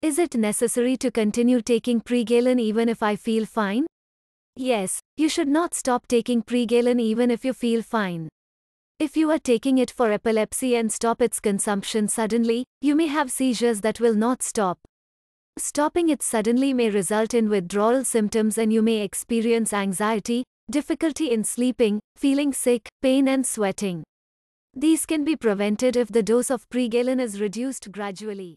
Is it necessary to continue taking pregabalin even if I feel fine? Yes, you should not stop taking pregabalin even if you feel fine. If you are taking it for epilepsy and stop its consumption suddenly, you may have seizures that will not stop. Stopping it suddenly may result in withdrawal symptoms and you may experience anxiety, difficulty in sleeping, feeling sick, pain and sweating. These can be prevented if the dose of pregabalin is reduced gradually.